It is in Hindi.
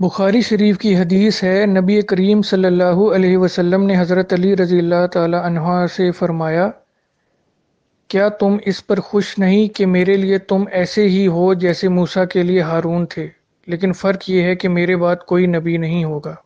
बुखारी शरीफ की हदीस है नबी करीम सल्लल्लाहु अलैहि वसल्लम ने हज़रत अली रज़ी तहा से फ़रमाया क्या तुम इस पर खुश नहीं कि मेरे लिए तुम ऐसे ही हो जैसे मूसा के लिए हारून थे लेकिन फ़र्क ये है कि मेरे बाद कोई नबी नहीं होगा